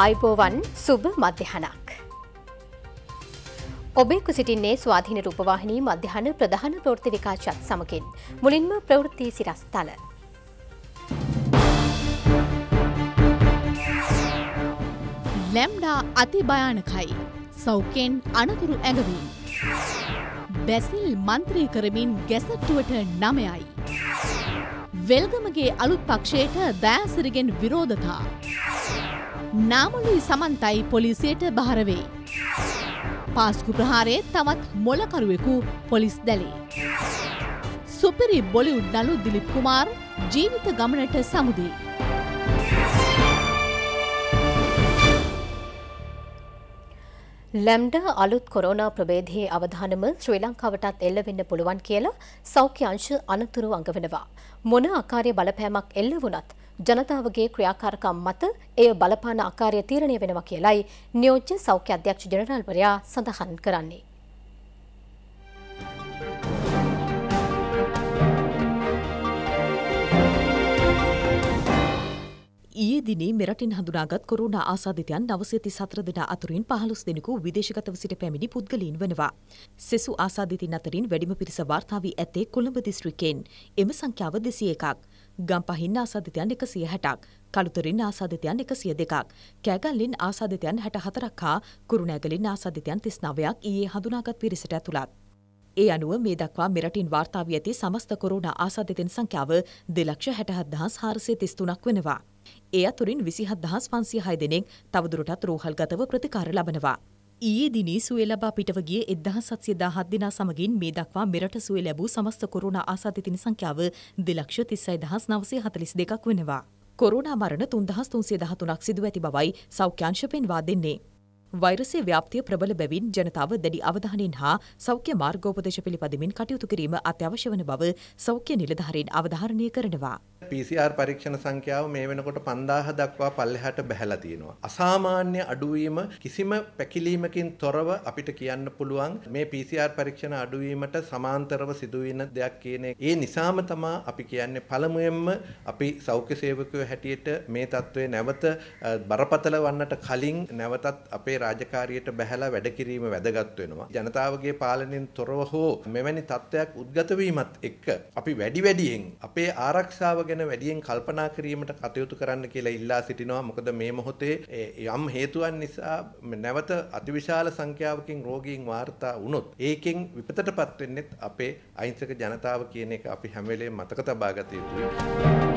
අයිබෝවන් සුභ මධ්‍යහනක්. ඔබේ කුසිටින්නේ ස්වාධීන රූපවාහිනී මධ්‍යහන ප්‍රධාන ප්‍රෘති විකාශත් සමකින් මුලින්ම ප්‍රවෘත්ති සිරස්ථල. ලැම්ඩා අති භයානකයි. සෞකෙන් අනතුරු ඇඟවීම. බැසිල් මන්ත්‍රී කරමින් ගැසට්ටුවට නමයයි. වෙල්ගමගේ අලුත් පක්ෂයට දෑසිරිගෙන් විරෝධතා. නාමලුයි සමන්තයි පොලිසියට භාරවෙයි. පාස්කු ප්‍රහාරයේ තවත් මොලකරුවෙකු පොලිස් දැලේ. සුපිරි බොලිවුඩ් නලු දිලිප් කුමාර් ජීවිත ගමනට සමුදී. ලැම්ඩ අලුත් කොරෝනා ප්‍රබේධයේ අවධානම ශ්‍රී ලංකාවටත් එල්ල වෙන්න පුළුවන් කියලා සෞඛ්‍ය අංශ අනතුරු අඟවනවා. මොන ආකාරයේ බලපෑමක් එල්ල වුණත් ජනතාවගේ ක්‍රියාකාරකම් මත එය බලපාන ආකාරය තීරණය වෙනවා කියලයි නියෝජ්‍ය සෞඛ්‍ය අධ්‍යක්ෂ ජනරාල්වරයා සඳහන් කරන්නේ. ඊයේ දිනේ මෙරටින් හඳුනාගත් කොරුණා ආසාධිතයන් නවසති සතර දෙනා අතුරින් පහළොස් දෙනෙකු විදේශගතව සිට පැමිණි පුද්ගලීන් වනවා. සෙසු ආසාධිතින් අතරින් වැඩිම පිරිස වාර්තා වී ඇත්තේ කොළඹ දිස්ත්‍රික්කයෙන්. එම සංඛ්‍යාව දෙසිය එකක්. ගම්පහින්න ආසාධිතයන් එකසිය හැටක්, කළුතරින් ආසාධිතයන් එකසිය දෙකක්, කෑගල්ලින් ආසාධිතයන් හැට හතරක් හා කුරුණෑගලින් ආසාධිතයන් තිස්නවයක් ඊයේ හඳුනාගත් පිරිසට ඇතුළත්. ඒ අනුව මේ දක්වා මෙරටින් වාර්තාාව ඇති සමස්ත කොරුණ ආසාධිතෙන් සංඛ්‍යාව දෙලක්ෂ හැටහත්දහස් හාරසය තිස්තුනක් වෙනවා. ඒ අතුරින් විසිහත්දහස් පන්සිය හය දෙනෙක් තවදුරටත් රෝහල්ගතව ප්‍රතිකාර ලබනවා. ඊයේ දිනේ සුවේ ලබා පිටව ගිය 1717 දෙනා සමගින් මේ දක්වා මෙරට සුවේ ලැබූ සමස්ත කොරෝනා ආසාදිතින සංඛ්‍යාව 266942ක් වෙනවා. කොරෝනා මරණ 3313ක් සිදු ඇති බවයි සෞඛ්‍යාංශ පෙන්වා දෙන්නේ. වෛරසයේ ව්‍යාප්තිය ප්‍රබල බැවින් ජනතාව දැඩි අවධානයෙන් හා සෞඛ්‍ය මාර්ගෝපදේශ පිළිපදමින් කටයුතු කිරීම අත්‍යවශ්‍ය වන බව සෞඛ්‍ය නිලධාරීන් අවධාරණය කරනවා. PCR පරීක්ෂණ සංඛ්‍යාව මේ වෙනකොට 5000 දක්වා පල්ලෙහාට බැහැලා තියෙනවා. අසාමාන්‍ය අඩුවීම කිසිම පැකිලීමකින් තොරව අපිට කියන්න පුළුවන් මේ PCR පරීක්ෂණ අඩුවීමට සමාන්තරව සිදුවෙන දෙයක් කියන ඒ නිසාම තමයි අපි කියන්නේ පළමුවෙන්ම අපි සෞඛ්‍ය සේවකයෝ හැටියට මේ தત્ත්වය නැවත බරපතල වන්නට කලින් නැවතත් අපේ රාජකාරියට බැහැලා වැඩ කිරීම වැදගත් වෙනවා. ජනතාවගේ පාලනයෙන් තොරව හෝ මෙවැනි தත්ත්වයක් උද්ගත වීමත් එක්ක අපි වැඩි වැඩියෙන් අපේ ආරක්ෂාව ගැන ගැන වැඩියෙන් කල්පනා කිරීමට කටයුතු කරන්න කියලා ඉල්ලා සිටිනවා. මොකද මේ මොහොතේ යම් හේතුවන් නිසා නැවත අතිවිශාල සංඛ්‍යාවකින් රෝගීන් වාර්තා වුණොත් ඒකෙන් විපතටපත් වෙන්නෙත් අපේ අහිංසක ජනතාව කියන එක අපි හැම වෙලේම මතක තබා ගත යුතුයි.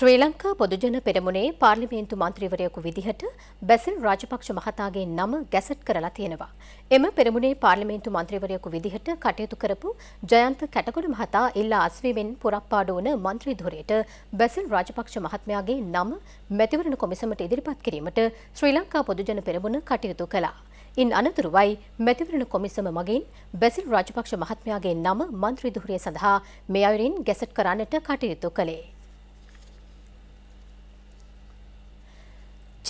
ශ්‍රී ලංකා පොදුජන පෙරමුණේ පාර්ලිමේන්තු මන්ත්‍රීවරයෙකු විදිහට බැසිල් රාජපක්ෂ මහතාගේ නම ගැසට් කරලා තියෙනවා. එම පෙරමුණේ පාර්ලිමේන්තු මන්ත්‍රීවරයෙකු විදිහට කටයුතු කරපු ජයන්ත කැටකොඩ මහතා ඉල්ලා අස්වීමෙන් පුරප්පාඩු වන මන්ත්‍රී ධුරයට බැසිල් රාජපක්ෂ මහත්මයාගේ නම මැතිවරණ කොමිසමට ඉදිරිපත් කිරීමට ශ්‍රී ලංකා පොදුජන පෙරමුණ කටයුතු කළා. ඉන් අනතුරුවයි මැතිවරණ කොමිසම මගින් බැසිල් රාජපක්ෂ මහත්මයාගේ නම මන්ත්‍රී ධුරය සඳහා මේ අයුරින් ගැසට් කරන්නට කටයුතු කළේ.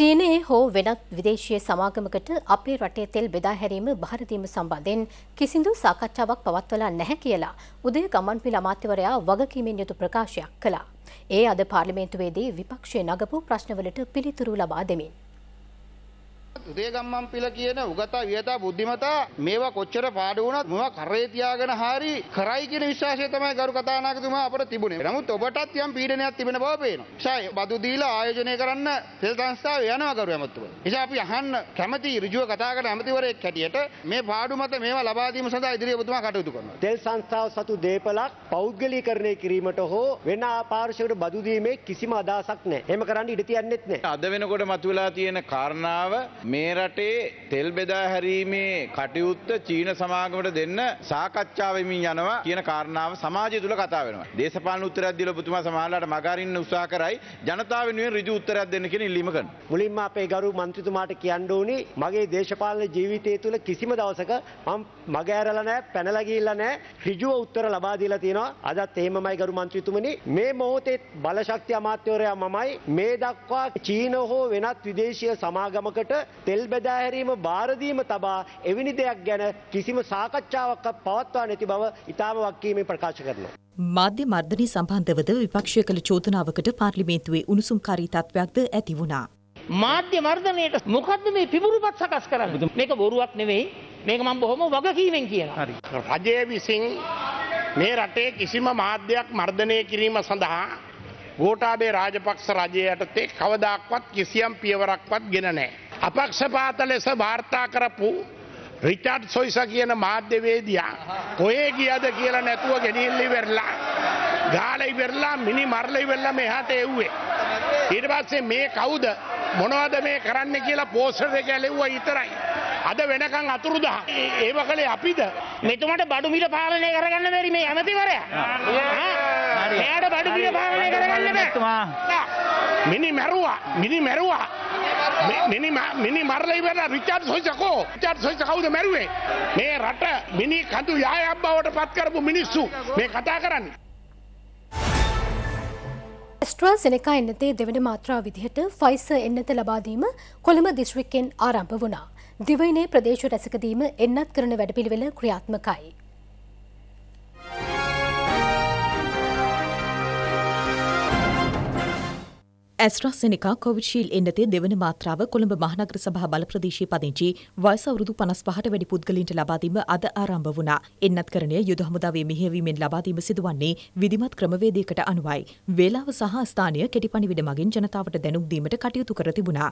චීනයේ හෝ වෙනත් විදේශීය සමාගමකට අපේ රටේ තෙල් බෙදා හැරීම භාරදීම සම්බන්ධයෙන් කිසිදු සාකච්ඡාවක් පවත්වලා නැහැ කියලා උදය ගමන්පිල අමාත්‍යවරයා වගකීමෙන් යුතු ප්‍රකාශයක් කළා. ඒ අද පාර්ලිමේන්තුවේදී විපක්ෂයේ නගපු ප්‍රශ්නවලට පිළිතුරු ලබා දෙමින් උදේගම්මන් පිළ කියන උගතා වියතා බුද්ධිමතා මේවා කොච්චර පාඩු වුණත් මම කරේ තියාගෙන හරි කරයි කියන විශ්වාසය තමයි ගරු කතානායකතුමා අපට තිබුණේ. නමුත් ඔබටත් යම් පීඩනයක් තිබෙන බව පේනවා. නිසා බදු දීලා ආයෝජනය කරන්න තෙල් සංස්ථාව යනවා ගරු ඇමතුමා. නිසා අපි අහන්න කැමැති ඍජුව කතා කරන ඇමතිවරයෙක් හැටියට මේ පාඩු මත මේවා ලබා දීම සඳහා ඉදිරියේ ඔබතුමා කටයුතු කරනවා. තෙල් සංස්ථාව සතු දේපලක් පෞද්ගලීකරණය කිරීමට හෝ වෙන ආපාර්ශයකට බදු දීමේ කිසිම අදහසක් නැහැ. එහෙම කරන්න ඉඩ තියන්නෙත් නැහැ. අද වෙනකොට මතුවලා තියෙන කාරණාව මේ රටේ තෙල් බෙදා හැරීමේ කටයුත්ත චීන සමාගමට දෙන්න සාකච්ඡාවමින් යනවා කියන කාරණාව සමාජය තුළ කතා වෙනවා. දේශපාලන උත්තරයක් දීලා ඔබතුමා සමහරලාට මගහරින්න උත්සාහ කරයි ජනතාව වෙනුවෙන් ඍජු උත්තරයක් දෙන්න කියන ඉල්ලීම කරනවා. මුලින්ම අපේ ගරු මන්ත්‍රීතුමාට කියන්න ඕනේ මගේ දේශපාලන ජීවිතය තුළ කිසිම දවසක මම මගහැරලා නැහැ, පැනලා ගිහිල්ලා නැහැ. ඍජුව උත්තර ලබා දීලා තියෙනවා. අදත් එහෙමමයි ගරු මන්ත්‍රීතුමනි මේ මොහොතේ බලශක්ති අමාත්‍යවරයා මමයි මේ දක්වා චීන හෝ වෙනත් විදේශීය සමාගමකට තෙල් බෙදා හැරීම බාරදීම තබා එවැනි දෙයක් ගැන කිසිම සාකච්ඡාවක් පවත්වා නැති බව ඉතාම වක්කීමෙන් ප්‍රකාශ කරනවා. මාධ්‍ය මර්ධනය සම්බන්ධවද විපක්ෂය කළ චෝදනාවකට පාර්ලිමේන්තුවේ උණුසුම්කාරී තත්ත්වයක්ද ඇති වුණා. මාධ්‍ය මර්ධනයට මොකද්ද මේ පිබුරුපත් සකස් කරන්නේ? මේක බොරුවක් නෙවෙයි. මේක මම බොහොම වගකීමෙන් කියනවා. රජය විසින් මේ රටේ කිසිම මාධ්‍යයක් මර්ධනය කිරීම සඳහා ගෝඨාභය රාජපක්ෂ රජය යටතේ කවදාක්වත් කිසියම් පියවරක්වත් ගෙන නැහැ. අපක්ෂපාත ලෙස වාර්තා කරපු රිටාඩ් සොයිස කියන මාධ්‍යවේදයා කොහේ ගියද කියලා නැතුව ගෙනිල්ලි වෙරලා ගාලයි වෙරලා මිනි මරලයි වෙල්ලා මෙහාට එව්වේ. ඊට පස්සේ මේ කවුද මොනවද මේ කරන්න කියලා පෝස්ටර් එක ඇලෙව්වා විතරයි. අද වෙනකන් අතුරුදහ. ඒව කලේ අපිද මෙතුමට බඩු මිට පාලනය කරගන්න බැරි මේ ඇමතිවරයා. එයාට බඩු මිට පාලනය කරගන්න බැහැ. මිනි මැරුවා. මිනි මැරුවා. මිනි මරල ඉවරලා රිචාඩ් සොයිසකෝ රිචාඩ් සොයිස කවුද මැරුවේ මේ රට මිනි කඳු යායක් බවට පත් කරපු මිනිස්සු මේ කතා කරන්නේ ස්ට්‍රල් සෙනකා එන්නතේ දෙවන මාත්‍රා විදිහට ෆයිස එන්නත ලබාදීම කොළඹ දිස්ත්‍රික්කෙන් ආරම්භ වුණා. දිවයිනේ ප්‍රදේශ රැසකදීම එන්නත් කරන වැඩපිළිවෙල ක්‍රියාත්මකයි. ඇස්ට්‍රස්සෙනිකා කොවිශීල් එන්නතේ දෙවන මාත්‍රාව කොළඹ මහනගර සභහ බල ප්‍රදේශයේ පදිංචි වයස අවුරුදු 55ට වැඩි පුද්ගලින්ට ලබාදීම අද ආරම්භ වුණා. එන්නත්කරණය යුද හමුදාවේ මෙහෙයවීමෙන් ලබාදීම සිදුවන්නේ විධිමත් ක්‍රමවේදයකට අනුවයි. වේලාව සහ ස්ථානීය කෙටි පණිවිඩ මගින් ජනතාවට දැනුම් දීමට කටයුතු කර තිබුණා.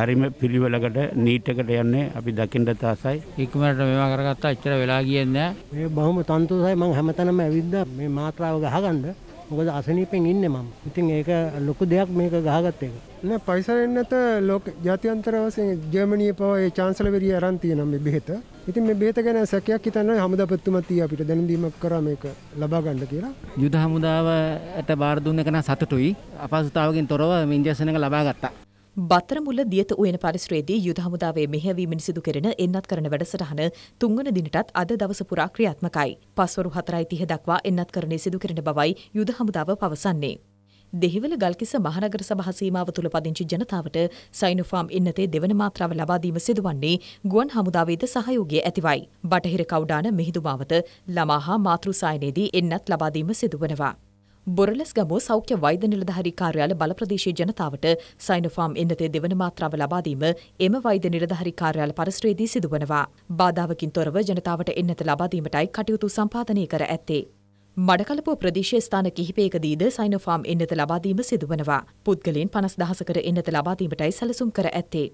හරිම පිළිවෙලකට නීටකට යන්නේ අපි දකින්න තාසයි. ඉක්මනට මේවා කරගත්තා එච්චර වෙලා ගියන්නේ නැහැ. මේ බොහොම තන්තුසයි මම හැමතැනම ඇවිද්දා මේ මාත්‍රාව ගහගන්න මොකද අසනීපෙන් ඉන්න මම ඉතින් ඒක ලොකු දෙයක් මේක ගහගත්ත එක නෑ පයිසරෙන් නැත ලෝක ජාත්‍යන්තර වශයෙන් ජර්මනිය පවා ඒ චාන්සලරවරිය අරන් තියෙනවා මේ බෙහෙත ඉතින් මේ බෙහෙත ගැන සැකයක් හිතන්නේ හමුදාපත්තුමත් තිය අපිට දැනුම්දීමක් කරා මේක ලබා ගන්න කියලා යුද හමුදාවට බාර දුන්න එක නම් සතුටුයි අපහසුතාවකින් තොරව මේ ඉන්ජෙක්ෂන් එක ලබා ගත්තා බතරමුල දියත උයන පරිසරයේදී යුද හමුදාවේ මෙහෙයවීමෙන් සිදු කෙරෙන එන්නත් කරන වැඩසටහන තුන්වන දිනටත් අද දවස පුරා ක්‍රියාත්මකයි. පස්වරු 4:30 දක්වා එන්නත් කරණේ සිදු කෙරෙන බවයි යුද හමුදාව පවසන්නේ. දෙහිවල ගල්කිස මහනගර සභා සීමාව තුල පදිංචි ජනතාවට සයිනෝෆාම් එන්නතේ දෙවන මාත්‍රාව ලබා දීම සිදුවන්නේ ගුවන් හමුදාවේද සහයෝගය ඇතිවයි. බටහිර කවුඩාන මිහිඳු මාවත ළමා හා මාතෘ සායනයේදී එන්නත් ලබා දීම සිදුවනවා. බොරලස් ගම සෞඛ්‍ය වෛද නිලධාරී කාර්යාල බල ප්‍රදේශයේ ජනතාවට සයිනොෆාම් එන්නතේ දෙවන මාත්‍රාව ලබා දීම එම වෛද නිලධාරී කාර්යාල පරිශ්‍රයේදී සිදුවනවා. බාධාවකින් තොරව ජනතාවට එන්නත ලබා දීමටයි කටයුතු සම්පාදනය කර ඇත්තේ. මඩකලපුව ප්‍රදේශයේ ස්ථාන කිහිපයකදීද සයිනොෆාම් එන්නත ලබා දීම සිදුවනවා. පුද්ගලයන් 50000කට එන්නත ලබා දීමටයි සැලසුම් කර ඇත්තේ.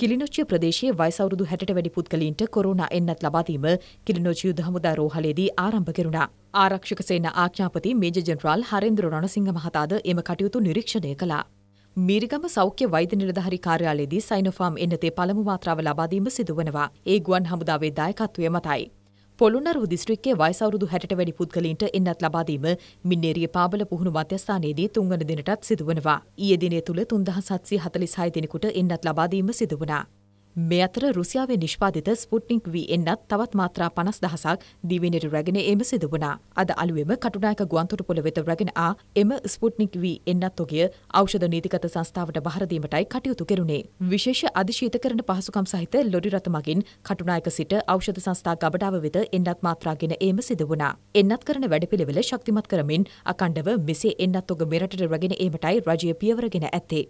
කිලිනොච්චිය ප්‍රදේශයේ වයස අවුරුදු 60ට වැඩි පුද්ගලයින්ට කොරෝනා එන්නත් ලබා දීම කිලිනොච්චිය යුද හමුදා රෝහලේදී ආරම්භ කෙරුණා. ආරක්ෂක සේනා ආඥාපති මේජර් ජෙනරාල් හරේන්ද්‍ර රණසිංහ මහතාද එම කටයුතු නිරීක්ෂණය කළා. මීරිගම සෞඛ්‍ය වෛද්‍ය නිලධාරි කාර්යාලයේදී සයිනොෆාම් එන්නතේ පළමු මාත්‍රාව ලබා දීම සිදුවනවා. ඒ ගුවන් හමුදාවේ දායකත්වය මතයි. පොළුනරුව දිස්ත්‍රික්කයේ වයසවරුදු හැට වැඩි පුද්ගලින්ට එන්නත් ලබාදීම මින්නේරිය පාබල පුහුණු මධ්‍යස්ථානයේදී තුන්වන දිනටත් සිදුවනවා. ඊයේ දිනය තුළ තුන්දහසත්සී හතලිස් හය දෙනෙකුට එන්නත් ලබාදීම සිදුවනා. මේ අතර රුසියාවේ නිෂ්පාදිත ස්පුට්නික් වී එන්නත් තවත් මාත්‍රා පනස් දහසක් දිවිනයට රැගෙන එම සිදු වනා. අද අලුවෙම කටුනායක ගුවන්තොටුපොළ වෙත රැගෙන ආ එම ස්පුට්නික් වී එන්නත් තොගිය ඖෂධ නීතිගත සංස්ථාවට බහරදීමටයි කටයුතු කෙරුණේ. විශේෂ අධිශීත කරන පහසුකම් සහිත ලොඩි රථ මගින් කටුනායක සිට ඖෂධ සංස්ථා ගබඩාව වෙත එන්නත් මාත්‍රාගෙන ඒම සිදු වනා. එන්නත් කරන වැඩපිළිවෙල ශක්තිමත් කරමින් අකණ්ඩව මෙසේ එන්නත් තොග මෙරටට රැගෙන ඒමටයි රජය පියවරගෙන ඇත්තේ.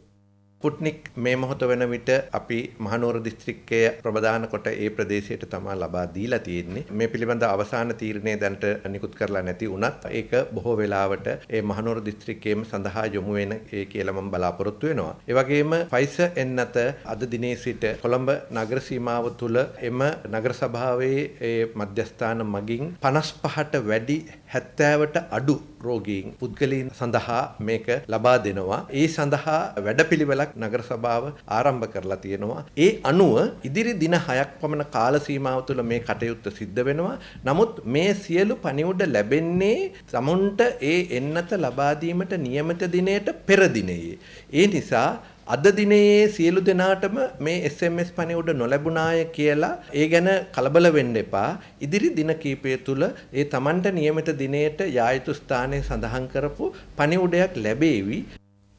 ස්පුට්නික් මේ මොහොත වෙන විට අපි මහනුවර දිස්ත්‍රික්කය ප්‍රබදාන කොට ඒ ප්‍රදේශයට තමා ලබා දීලා තියෙන්නේ. මේ පිළිබඳ අවසාන තීරණය දැනට නිකුත් කරලා නැති වුණත් ඒක බොහෝ වෙලාවට ඒ මහනුවර දිස්ත්‍රික්කයේම සඳහා යොමු වෙන ඒ කියලා මම බලාපොරොත්තු වෙනවා. ඒ වගේම ෆයිස එන්නත අද දිනේ සිට කොළඹ නගර සීමාව තුළ එම නගර සභාවේ ඒ මධ්‍යස්ථාන මගින් 55ට වැඩි 70ට අඩු රෝගීන් පුද්ගලයන් සඳහා මේක ලබා දෙනවා. ඒ සඳහා වැඩපිළිවෙලක් නගර සභාව ආරම්භ කරලා තියෙනවා. ඒ අනුව ඉදිරි දින 6ක් පමණ කාල සීමාව තුළ මේ කටයුත්ත සිද්ධ වෙනවා. නමුත් මේ සියලු පණිවුඩ ලැබෙන්නේ සමුන්ට ඒ එන්නත ලබා දීමට නියමිත දිනයට පෙර දිනයේ. ඒ නිසා අද දිනේ සියලු දෙනාටම මේ SMS පණිවුඩ නොලැබුණාය කියලා ඒ ගැන කලබල වෙන්න එපා. ඉදිරි දින කීපය තුළ ඒ Tamanට નિયમિત දිනේට යා යුතු ස්ථානයේ සඳහන් කරපු පණිවුඩයක් ලැබේවි.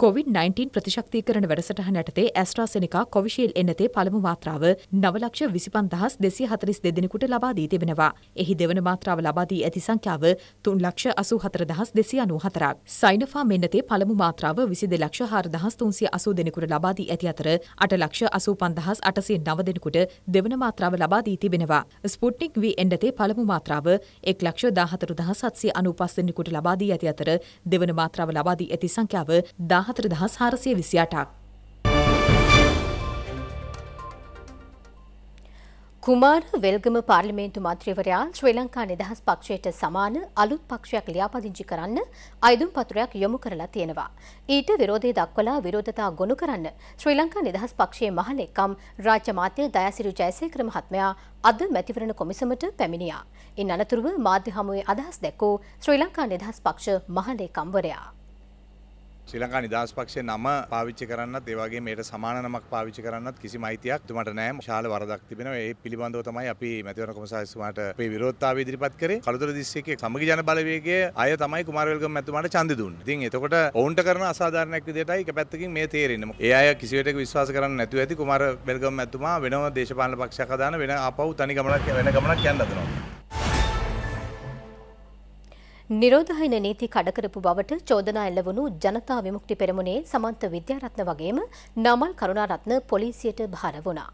කොවිD-19 ප්‍රතිශක්තිකරණ වැඩසටහන යටතේ ඇස්ට්‍රාසෙනිකා කොවිශීල් එන්නතේ පළමු මාත්‍රාව නවලක්ෂ විසිපන්දහස් දෙසිය හතරිස් දෙදෙනෙකුට ලබාදී තිබෙනවා. එහි දෙවන මාත්‍රාව ලබාදී ඇති සංඛ්‍යාව තුන් ලක්ෂ අසු හතරදහස් දෙසිය අනු හතරක්. සයිනෆා මෙන්නතේ පළමු මාත්‍රාව විසි දෙලක්ෂ හාරදහස් තුන්සිය අසු දෙනෙකුට ලබාදී ඇති අතර අට ලක්ෂ අසු පන්දහස් අටසිය නව දෙනෙකුට දෙවන මාත්‍රාව ලබාදී තිබෙනවා. ස්පුට්නික් වී එන්නතේ පළමු මාත්‍රාව එක් ලක්ෂ දාහතරු දහසත්සිය අනු පස් දෙනෙකුට ලබාදී ඇති අතර දෙවන මාත්‍රාව ලබාදී ඇති සංඛ්‍යාව දා දාහතර දහස් හාරසිය විසියාටක්. කුමාර වෙල්ගම පාර්ලිමේන්තු මන්ත්‍රීවරයා ශ්‍රී ලංකා නිදහස් පක්ෂයට සමාන අලුත් පක්ෂයක් ලියාපදිංචි කරන්න අයදුම් පතුරයක් යොමු කරලා තියෙනවා. ඊට විරෝධය දක්වලා විරෝධතා ගොනු කරන්න ශ්‍රී ලංකා නිදහස් පක්ෂයේ මහලෙකම් රාජ්‍ය මාත්‍ය දයාසිරි ජයසේකර මහත්මයා අද මැතිවරණ කොමිසමට පැමිණියා. ඉන් අනතුරුව මාධ්‍ය හමුවේ අදහස් දැක්වූ ශ්‍රී ලංකා නිදහස් පක්ෂ මහලේකම්වරයා. ශ්‍රී ලංකා නිදහස් පක්ෂයේ නම පාවිච්චි කරන්නත් ඒ වගේම මේට සමාන නමක් පාවිච්චි කරන්නත් කිසිම අයිතියක් තුමට නැහැ. ශාල වරදක් තිබෙනවා. ඒ පිළිබඳව තමයි අපි මැතිවරණ කොමසාරිස්තුමාට අපේ විරෝධතාවය ඉදිරිපත් කරේ. කළුතර දිස්ත්‍රික්කයේ සමගි ජන බලවේගයේ අය තමයි කුමාරවැල්ගම මැතිතුමාට ඡන්දෙ දුන්නේ. ඉතින් එතකොට ඔවුන්ට කරන අසාධාරණයක් විදිහටයි එක පැත්තකින් මේ තේරෙන්නේ. ඒ අය කිසිවෙටක විශ්වාස කරන්න නැතුව ඇති කුමාරවැල්ගම මැතිතුමා වෙනම දේශපාලන පක්ෂයක් හදාන වෙන ආපහු තනි ගමනක් වෙන ගමනක් යන්න හදනවා. නිරෝධහයින නීති කඩකරපු බවට චෝදනා එල්ල වුණු ජනතා විමුක්ති පෙරමුණේ සමන්ත විද්‍යාරත්න වගේම නමල් කරුණාරත්න පොලිසියට භාර වුණා.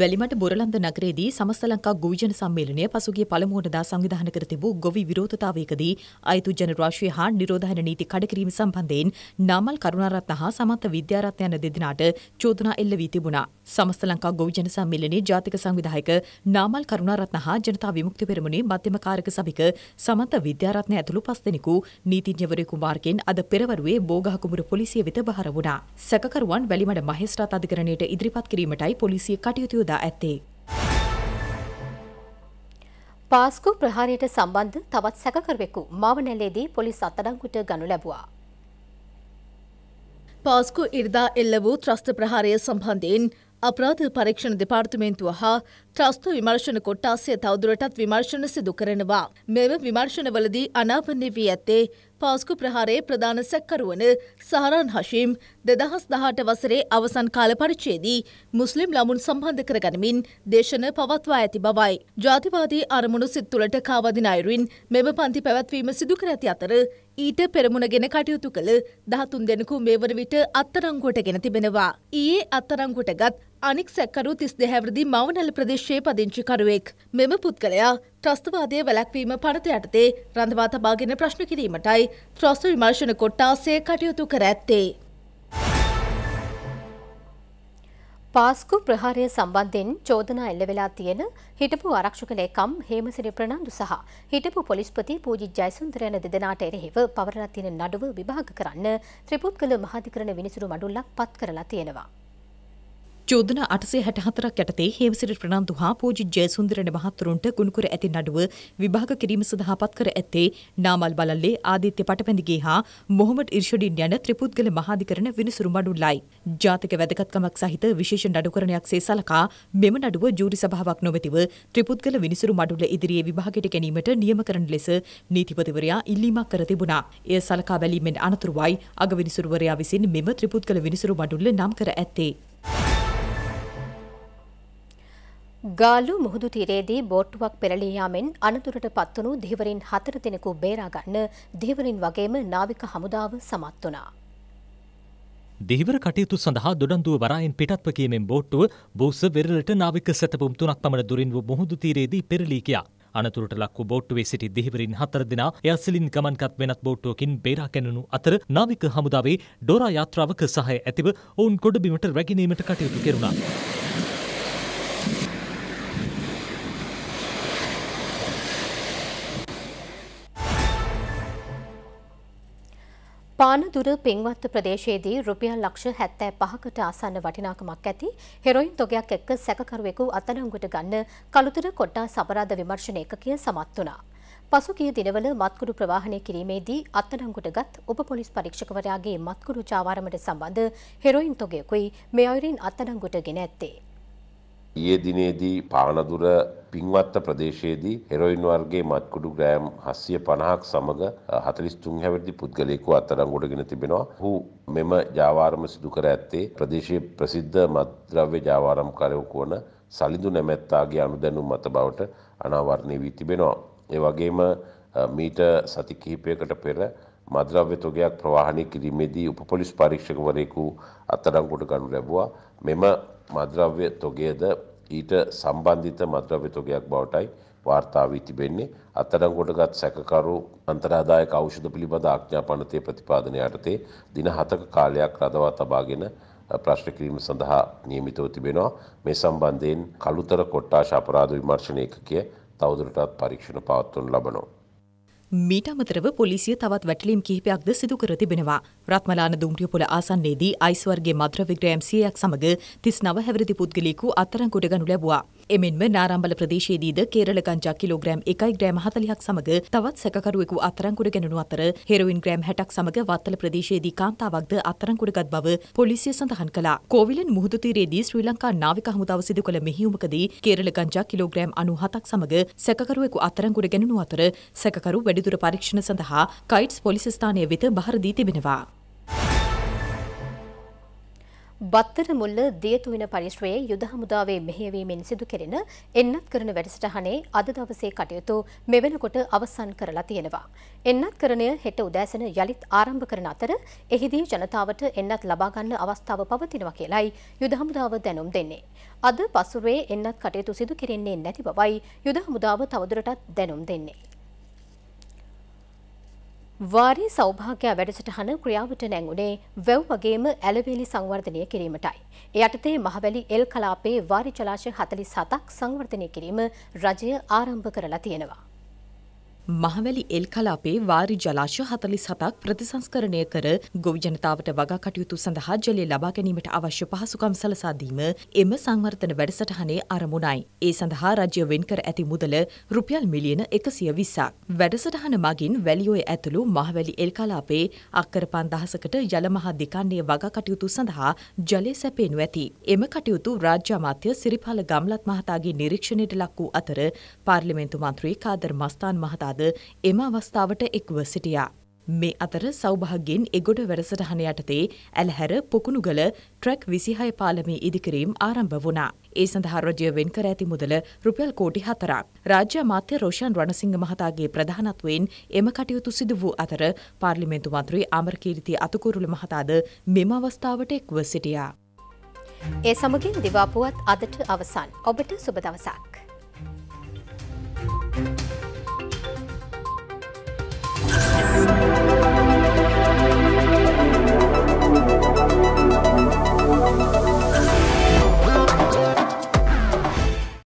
වැලිමට බොරලන්ද නගරේදී සමස්ත ලංකා ගොවිජන සම්මේලනය පසුගිය පළමුවනදා සංවිධානය කර තිබූ ගොවි විරෝධතාවයකදී අයුතු ජනරාශිය හා නිරෝධායන නීති කඩකිරීම සම්බන්ධයෙන් නාමල් කරුණාරත්න හා සමන්ත විද්‍යාරත්න යන දෙදෙනාට චෝදනා එල්ල වී තිබුණා. සමස්ත ලංකා ගොවිජන සම්මේලනයේ ජාතික සංවිධායක නාමල් කරුණාරත්න හා ජනතා විමුක්ති පෙරමුණේ මධ්‍යම කාරක සභික සමන්ත විද්‍යාරත්න ඇතුළු පස්දෙනෙකු නීතිඥවරයෙකු මාර්ගෙන් අද පෙරවරුවේ බෝගහ කුමරු පොලිසිය වෙත බහර වුණා. සැකකරුවන් වැලිමඩ මහේස්ත්‍රාත් අධිකරණයට ඉදිරිපත් කිරීමටයි පොලිසිය කටයුතු කටයුතු යොදා ඇත්තේ. පාස්කු ප්‍රහාරයට සම්බන්ධ තවත් සැකකරුවෙකු මාවනැල්ලේදී පොලිස් අත්අඩංගුවට ගනු ලැබුවා. පාස්කු ඉරිදා එල්ල වූ ත්‍රස්ත ප්‍රහාරය සම්බන්ධයෙන් අපරාධ පරීක්ෂණ දෙපාර්තමේන්තුව හා ත්‍රස්ත විමර්ශන කොට්ටාසය තවදුරටත් විමර්ශන සිදු කරනවා. මෙම විමර්ශනවලදී අනාවන්නේ වී ඇත්තේ පාස්කු ප්‍රහාරයේ ප්‍රධාන සැක්කරුවන සහරන් හශීම් දෙදහස් දහට වසරේ අවසන් කාල පරිච්චේදී මුස්ලිම් ළමුන් සම්බන්ධ කරගනිමින් දේශන පවත්වා ඇති බවයි. ජාතිවාදී අරමුණු සිත්තුලට කාවදින අයුරින් මෙම පන්ති පැවැත්වීම සිදු කර ඇති අතර ඊට පෙරමුණගෙන කටයුතු කළ දහතුන් දෙනෙකු මේ වන විට අත්තරංගුවට ගෙන තිබෙනවා. ඊයේ අත්තරංගුවට ගත් අනික් සැකරු තිස් දෙහැවරදි මවනල ප්‍රදේශයේ පදිංචිකරුවෙක්. මෙම පුද්ගලයා ත්‍රස්තවාදය වැලැක්වීම පනත යටතේ රඳවා තබාගෙන ප්‍රශ්න කිරීමටයි ත්‍රස්ත විමර්ශන කොට්ටාසේ කටයුතු කර ඇත්තේ. පාස්කු ප්‍රහාරය සම්බන්ධයෙන් චෝදනා එල්ල වෙලා තියෙන හිටපු ආරක්ෂක ලේකම් හේමසිරි ප්‍රනන්දු සහ හිටපු පොලිස්පති පූජි ජයසුන්දර යන දෙදෙනාට එරෙහිව පවරලා තියෙන නඩුව විභාග කරන්න ත්‍රිපුත්කල මහාධිකරණ විනිසුරු මඩුල්ලක් පත් කරලා තියෙනවා. චෝදන අටසේ හැටහතරක් යටතේ හේමසිරි ප්‍රනන්දු හා පූජි ජයසුන්දරන මහත්තුරුන්ට ගුණකර ඇති නඩුව විභාග කිරීම සඳහා පත් කර ඇත්තේ නාමල් බලල්ලේ ආදිත්‍ය පටපැඳිගේ හා මොහොමඩ් ඉර්ෂඩින් යන ත්‍රිපුද්ගල මහාධිකරණ විනිසුරු මඩුල්ලයි. ජාතික වැදගත්කමක් සහිත විශේෂ නඩුකරණයක් සේ සලකා මෙම නඩුව ජූරි සභාවක් නොමැතිව ත්‍රිපුද්ගල විනිසුරු මඩුල්ල ඉදිරියේ විභාගයට ගැනීමට නියම කරන ලෙස නීතිපතිවරයා ඉල්ලීමක් කර තිබුණා. එය සලකා බැලීමෙන් අනතුරුවයි අගවිනිසුරුවරයා විසින් මෙම ත්‍රිපුද්ගල විනිසුරු මඩුල්ල නම් කර ඇත්තේ. ගාලු මුහුදු තිරේදී බෝට්ටුවක් පෙරළී යාමෙන් අනතුරට පත්වුණු දිවරින් හතර දෙනෙකු බේරා ගන්න දිවරින් වගේම නාවික හමුදාව සමත් වුණා. දිහිවර කටයුතු සඳහා දොඩන්දුව වරායෙන් පිටත්ව කීමෙන් බෝට්ටුව බෝස වෙරළට නාවික සැතපුම් තුනක් පමණ දුරින් වූ මුහුදු තීරේදී පෙරළී කියා. අනතුරට ලක්ව බෝට්ටුවේ සිටි දිහිවරින් හතර දෙනා එයසිලින් ගමන්කත් වෙනත් බෝට්ටුවකින් බේරා කැනුණු අතර නාවික හමුදාවේ ඩෝරා යාත්‍රාවක සහය ඇතිව ඔවුන් ගොඩබිමට රැගෙනීමට කටයුතු කෙරුණා. පානදුර පින්වත්ත ප්‍රදේශයේදී රුපියල් ලක්ෂ හැත්තෑ පහකට ආසන්න වටිනාකමක් ඇති හෙරොයින් තොගයක් එක්ක සැකකරුවෙකු අතනංගුට ගන්න කළුතර කොට්ටා සබරාධ විමර්ශන එකකය සමත් වනා. පසුගිය දිනවල මත්කුඩු ප්‍රවාහනය කිරීමේදී අත්තනංගුට ගත් උප පොලිස් පරීක්ෂකවරයාගේ මත්කුඩු චාවාරමට සම්බන්ධ හෙරොයින් තොගයකුයි මේ අයුරින් අත්තනංගුට ගෙන ඇත්තේ. ඊයේ දිනේදී පානදුර පින්වත්ත ප්‍රදේශයේදී හෙරොයින් වර්ගේ මත්කුඩු ග්‍රෑම් 750ක් සමග 43 හැවිරිදි පුද්ගලයෙකු අත්අඩංගුවටගෙන තිබෙනවා. ඔහු මෙම ජාවාරම සිදු කර ඇත්තේ ප්‍රදේශයේ ප්‍රසිද්ධ මත්ද්‍රව්‍ය ජාවාරම්කාරයෙකු වන සලිඳු නැමැත්තාගේ අනුදැනුම් මත බවට අනාවරණය වී තිබෙනවා. ඒ වගේම මීට සති කිහිපයකට පෙර මද්‍රව්‍ය තොගයක් ප්‍රවාහණය කිරීමේදී උපපොලිස් පරීක්ෂකවරයෙකු අත්අඩංගුවට ගනු ලැබුවා. මෙම මද්‍රව්‍ය තොගයද ඊට සම්බන්ධිත මද්‍රව්‍ය තොගයක් බවටයි වාර්තාාවී තිබෙන්නේ අත්තරංගොටගත් සැකකරු අන්තරාදාය කෞෂධ පිළිබඳ ආඥා පනතය ප්‍රතිපාදන යටතේ දින හතක කාලයක් රදවා තබාගෙන ප්‍රශ්න කිරීම සඳහා නියමිතව තිබෙනවා මේ සම්බන්ධයෙන් කළුතර කොට්ටාශ අපරාධ විමර්ශණයකකය තවදුරටත් පරීක්ෂණ පවත්වනු ලබනවා. මීට අමතරව පොලිසිය තවත් වැටලීම් කිහිපයක්ද සිදු කර තිබෙනවා. රත්මලාන දුම්රිය පොළ ආසන්නයේදී අයිස්වර්ගේ මද්‍ර විග්‍රෑම් 100ක් සමග 39 හැවිරිදි පුද්ගලයෙකු අත්අඩංගුවට ගනු ලැබුවා. එමෙන්ම නාරම්බල ප්‍රදේශයේදීද කේරළ ගංජා කිලෝග්‍රෑම් 1 ග්‍රෑම් 40ක් සමග තවත් සැකකරුවෙකු අත්අඩංගුවට ගැනුණු අතර හෙරොයින් ග්‍රෑම් 60ක් සමග වත්තල ප්‍රදේශයේදී කාන්තාවක්ද අත්අඩංගුවටගත් බව පොලිසිය සඳහන් කළා. කෝවිලන් මුහුදු තීරයේදී ශ්‍රී ලංකා නාවික හමුදාව සිදු කළ මෙහියුමකදී කේරළ ගංජා කිලෝග්‍රෑම් 97ක් සමග සැකකරුවෙකු අත්අඩංගුවට ගැනුණු අතර සැකකරු වැඩිදුර පරීක්ෂණ සඳහා කයිට්ස් පොලිස් ස්ථානය වෙත බහර දී තිබෙනවා. බත්තර මුල්ල දියතුවින පරිශ්‍රයේ යුද හමුදාවේ මෙහෙයවීමෙන් සිදු කෙරෙන එන්නත් කරන වැඩසටහනේ අද දවසේ කටයුතු මෙවැනකොට අවසන් කරලා තියෙනවා. එන්නත් කරණය හෙට උදෑසන යළිත් ආරම්භ කරන අතර එහිදී ජනතාවට එන්නත් ලබාගන්න අවස්ථාව පවතිනවා කියලයි යුද හමුදාව දැනුම් දෙන්නේ. අද පසුරුවේ එන්නත් කටයුතු සිදු කෙරෙන්නේ නැති බවයි යුද හමුදාව තවදුරටත් දැනුම් දෙන්නේ. වාරි සෞභාග්‍ය වැඩසටහන ක්‍රියාවට නැංගුණේ වැව් වගේම ඇලවේලි සංවර්ධනය කිරීමටයි. යටතේ මහවැලි එල් කලාපේ වාරි ජලාශය 47ක් සංවර්ධනය කිරීම රජය ආරම්භ කරලා තියෙනවා. මහවැලි එල් කලාපේ වාරි ජලාශ හතලිස් හතක් ප්‍රතිසංස්කරණය කර ගොවි ජනතාවට වගා කටයුතු සඳහා ජලය ලබා ගැනීමට අවශ්‍ය පහසුකම් සලසාදීම එම සංවර්ධන වැඩසටහනේ අරමුණයි. ඒ සඳහා රජය වෙන්කර ඇති මුදල රුපියල් මිලියන එකසිය විස්සක්. වැඩසටහන මගින් වැලියෝය ඇතුළු මහවැලි එල් කලාපේ අක්කර පන්දහසකට ජලමහා දෙකන්නේ වගා කටයුතු සඳහා ජලය සැපේනු ඇති. එම කටයුතු රාජ්‍යාමාත්‍ය සිරිපාල ගම්ලත් මහතාගේ නිරීක්ෂණයට ලක් වූ අතර පාර්ලිමේන්තු මන්ත්‍රී කාදර් මස්තාන් මහතා මහතාද එම අවස්ථාවට එක්ව සිටියා. මේ අතර සෞභාගෙන් එගොඩ වැඩසටහන යටතේ ඇල්හැර පොකුණුගල ට්‍රැක් විසිහය පාලමේ ඉදිකිරීම් ආරම්භ වුණා. ඒ සඳහා රජය වෙන් කර ඇති මුදල රුපියල් කෝටි හතරක්. රාජ්‍ය අමාත්‍ය රෝෂන් රණසිංහ මහතාගේ ප්‍රධානත්වයෙන් එම කටයුතු සිදු වූ අතර පාර්ලිමේන්තු මන්ත්‍රී අමරකීර්ති අතුකුරුල මහතාද මෙම අවස්ථාවට එක්ව සිටියා. ඒ සමගින් දිවාපුවත් අදට අවසන් ඔබට සුබ දවසක්.